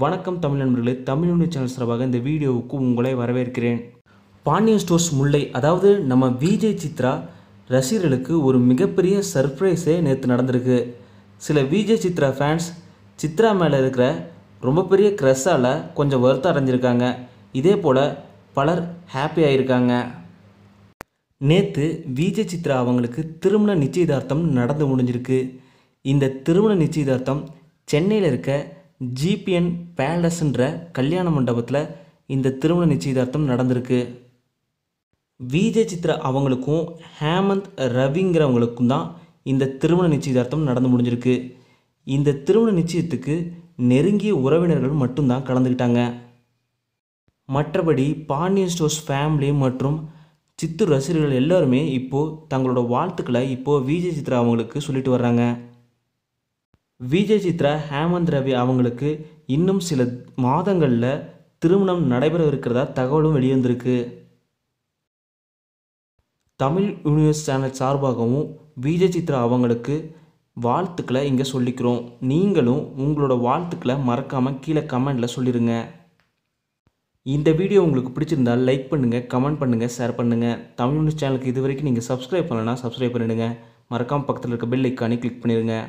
வணக்கம் தமிழ் நண்பர்களே தமிழ் ஒன்று சேனல் சார்பாக இந்த வீடியோவுக்கு உங்களை வரவேற்கிறேன் பாண்டியன் ஸ்டோர்ஸ் முல்லை அதாவது நம்ம விஜய் சித்ரா ரசிகர்களுக்கு ஒரு மிகப்பெரிய சர்ப்ரைஸே நேற்று நடந்திருக்கு சில விஜய் சித்ரா ஃபேன்ஸ் சித்ரா மேலே இருக்கிற ரொம்ப பெரிய க்ரெஸ்ஸால் கொஞ்சம் வருத்தம் அடைஞ்சிருக்காங்க இதே போல் பலர் ஹாப்பி ஆகியிருக்காங்க நேற்று விஜய் சித்ரா அவங்களுக்கு திருமண நிச்சயதார்த்தம் நடந்து முடிஞ்சிருக்கு இந்த திருமண நிச்சயதார்த்தம் சென்னையில் இருக்க ஜிபிஎன் பேலஸ்ன்ற கல்யாண மண்டபத்தில் இந்த திருமண நிச்சயதார்த்தம் நடந்திருக்கு விஜய் சித்ரா அவங்களுக்கும் ஹேமந்த் ரவிங்கிறவங்களுக்கும் தான் இந்த திருமண நிச்சயதார்த்தம் நடந்து முடிஞ்சிருக்கு இந்த திருமண நிச்சயத்துக்கு நெருங்கிய உறவினர்கள் மட்டும்தான் கலந்துக்கிட்டாங்க மற்றபடி பாண்டியன் ஸ்டோர்ஸ் ஃபேமிலி மற்றும் சித்து ரசிகர்கள் எல்லோருமே இப்போது தங்களோட வாழ்த்துக்களை இப்போது விஜய் சித்ரா அவங்களுக்கு சொல்லிட்டு வர்றாங்க விஜய் சித்ரா ஹேமந்த் ரவி அவங்களுக்கு இன்னும் சில மாதங்களில் திருமணம் நடைபெறவிருக்கிறதா தகவலும் வெளிவந்திருக்கு தமிழ் யூனிவர்ஸ் சேனல் சார்பாகவும் விஜய் சித்ரா அவங்களுக்கு வாழ்த்துக்களை இங்கே சொல்லிக்கிறோம் நீங்களும் உங்களோட வாழ்த்துக்களை மறக்காமல் கீழே கமெண்டில் சொல்லிடுங்க இந்த வீடியோ உங்களுக்கு பிடிச்சிருந்தால் லைக் பண்ணுங்கள் கமெண்ட் பண்ணுங்கள் ஷேர் பண்ணுங்கள் தமிழ் நியூஸ் சேனலுக்கு இது வரைக்கும் நீங்கள் சப்ஸ்கிரைப் பண்ணலைன்னா சப்ஸ்கிரைப் பண்ணிவிடுங்க மறக்காமல் பக்கத்தில் இருக்க பெல் ஐக்கானே கிளிக் பண்ணிடுங்க